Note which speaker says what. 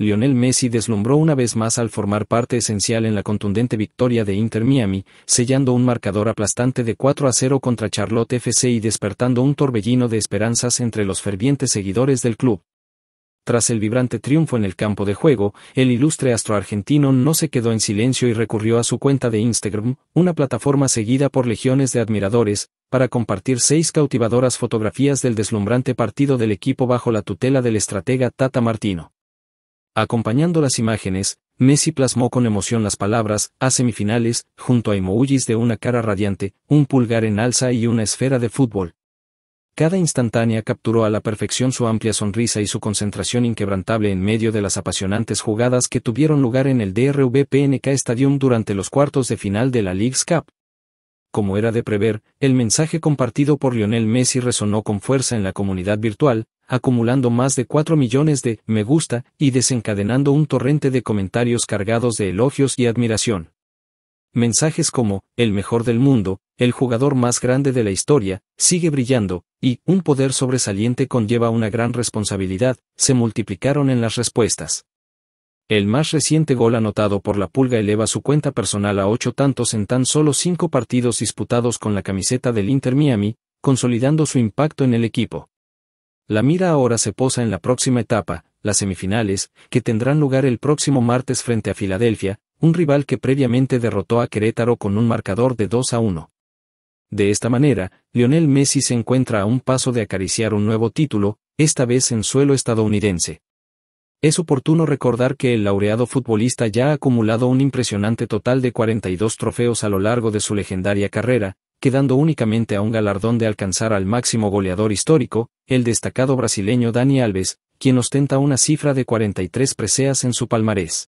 Speaker 1: Lionel Messi deslumbró una vez más al formar parte esencial en la contundente victoria de Inter Miami, sellando un marcador aplastante de 4 a 0 contra Charlotte FC y despertando un torbellino de esperanzas entre los fervientes seguidores del club. Tras el vibrante triunfo en el campo de juego, el ilustre astro argentino no se quedó en silencio y recurrió a su cuenta de Instagram, una plataforma seguida por legiones de admiradores, para compartir seis cautivadoras fotografías del deslumbrante partido del equipo bajo la tutela del estratega Tata Martino. Acompañando las imágenes, Messi plasmó con emoción las palabras, a semifinales, junto a emojis de una cara radiante, un pulgar en alza y una esfera de fútbol. Cada instantánea capturó a la perfección su amplia sonrisa y su concentración inquebrantable en medio de las apasionantes jugadas que tuvieron lugar en el DRV-PNK Stadium durante los cuartos de final de la League's Cup. Como era de prever, el mensaje compartido por Lionel Messi resonó con fuerza en la comunidad virtual, acumulando más de 4 millones de me gusta y desencadenando un torrente de comentarios cargados de elogios y admiración. Mensajes como, el mejor del mundo, el jugador más grande de la historia, sigue brillando, y, un poder sobresaliente conlleva una gran responsabilidad, se multiplicaron en las respuestas. El más reciente gol anotado por la Pulga eleva su cuenta personal a ocho tantos en tan solo cinco partidos disputados con la camiseta del Inter Miami, consolidando su impacto en el equipo. La mira ahora se posa en la próxima etapa, las semifinales, que tendrán lugar el próximo martes frente a Filadelfia, un rival que previamente derrotó a Querétaro con un marcador de 2 a 1. De esta manera, Lionel Messi se encuentra a un paso de acariciar un nuevo título, esta vez en suelo estadounidense. Es oportuno recordar que el laureado futbolista ya ha acumulado un impresionante total de 42 trofeos a lo largo de su legendaria carrera, quedando únicamente a un galardón de alcanzar al máximo goleador histórico, el destacado brasileño Dani Alves, quien ostenta una cifra de 43 preseas en su palmarés.